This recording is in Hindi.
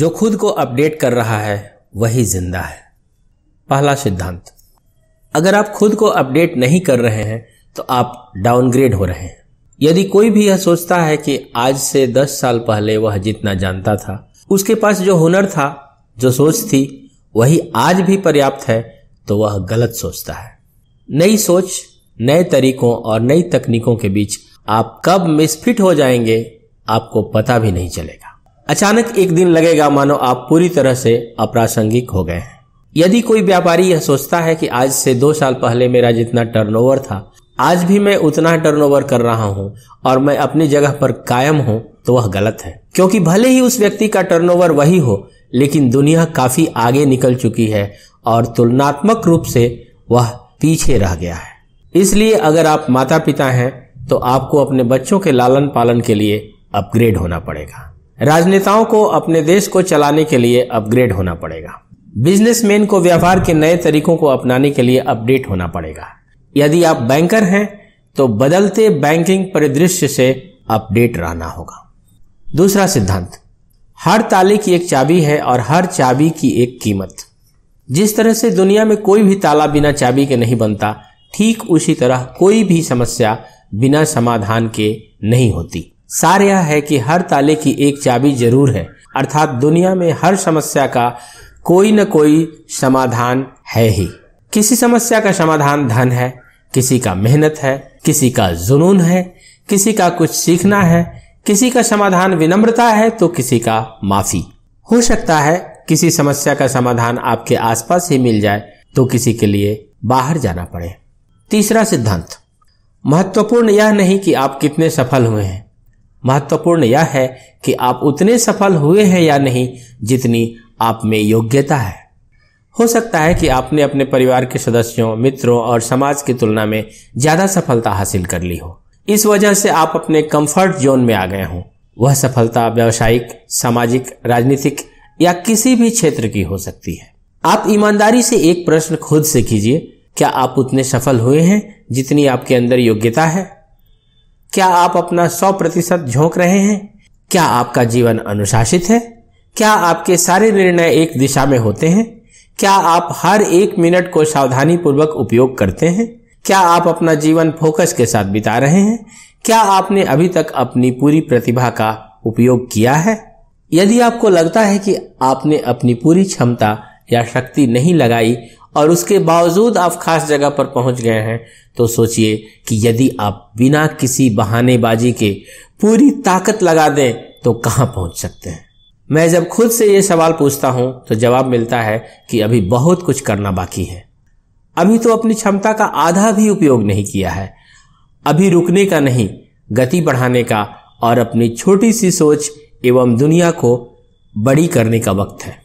जो खुद को अपडेट कर रहा है वही जिंदा है पहला सिद्धांत अगर आप खुद को अपडेट नहीं कर रहे हैं तो आप डाउनग्रेड हो रहे हैं यदि कोई भी यह सोचता है कि आज से दस साल पहले वह जितना जानता था उसके पास जो हुनर था जो सोच थी वही आज भी पर्याप्त है तो वह गलत सोचता है नई सोच नए तरीकों और नई तकनीकों के बीच आप कब मिसफिट हो जाएंगे आपको पता भी नहीं चलेगा अचानक एक दिन लगेगा मानो आप पूरी तरह से अप्रासंगिक हो गए हैं यदि कोई व्यापारी यह सोचता है कि आज से दो साल पहले मेरा जितना टर्नओवर था आज भी मैं उतना टर्नओवर कर रहा हूँ और मैं अपनी जगह पर कायम हूँ तो वह गलत है क्योंकि भले ही उस व्यक्ति का टर्नओवर वही हो लेकिन दुनिया काफी आगे निकल चुकी है और तुलनात्मक रूप से वह पीछे रह गया है इसलिए अगर आप माता पिता हैं तो आपको अपने बच्चों के लालन पालन के लिए अपग्रेड होना पड़ेगा राजनेताओं को अपने देश को चलाने के लिए अपग्रेड होना पड़ेगा बिजनेसमैन को व्यापार के नए तरीकों को अपनाने के लिए अपडेट होना पड़ेगा यदि आप बैंकर हैं तो बदलते बैंकिंग परिदृश्य से अपडेट रहना होगा दूसरा सिद्धांत हर ताले की एक चाबी है और हर चाबी की एक कीमत जिस तरह से दुनिया में कोई भी ताला बिना चाबी के नहीं बनता ठीक उसी तरह कोई भी समस्या बिना समाधान के नहीं होती सार यह है कि हर ताले की एक चाबी जरूर है अर्थात दुनिया में हर समस्या का कोई न कोई समाधान है ही किसी समस्या का समाधान धन है किसी का मेहनत है किसी का जुनून है किसी का कुछ सीखना है किसी का समाधान विनम्रता है तो किसी का माफी हो सकता है किसी समस्या का समाधान आपके आसपास ही मिल जाए तो किसी के लिए बाहर जाना पड़े तीसरा सिद्धांत महत्वपूर्ण यह नहीं कि आप कितने सफल हुए हैं महत्वपूर्ण यह है कि आप उतने सफल हुए हैं या नहीं जितनी आप में योग्यता है हो सकता है कि आपने अपने परिवार के सदस्यों मित्रों और समाज की तुलना में ज्यादा सफलता हासिल कर ली हो इस वजह से आप अपने कंफर्ट जोन में आ गए हों वह सफलता व्यवसायिक सामाजिक राजनीतिक या किसी भी क्षेत्र की हो सकती है आप ईमानदारी से एक प्रश्न खुद से कीजिए क्या आप उतने सफल हुए हैं जितनी आपके अंदर योग्यता है क्या आप अपना सौ प्रतिशत झोंक रहे हैं क्या आपका जीवन अनुशासित है क्या आपके सारे निर्णय एक दिशा में होते हैं क्या आप हर एक मिनट को सावधानी पूर्वक उपयोग करते हैं क्या आप अपना जीवन फोकस के साथ बिता रहे हैं क्या आपने अभी तक अपनी पूरी प्रतिभा का उपयोग किया है यदि आपको लगता है कि आपने अपनी पूरी क्षमता या शक्ति नहीं लगाई और उसके बावजूद आप खास जगह पर पहुंच गए हैं तो सोचिए कि यदि आप बिना किसी बहानेबाजी के पूरी ताकत लगा दें तो कहां पहुंच सकते हैं मैं जब खुद से ये सवाल पूछता हूं तो जवाब मिलता है कि अभी बहुत कुछ करना बाकी है अभी तो अपनी क्षमता का आधा भी उपयोग नहीं किया है अभी रुकने का नहीं गति बढ़ाने का और अपनी छोटी सी सोच एवं दुनिया को बड़ी करने का वक्त है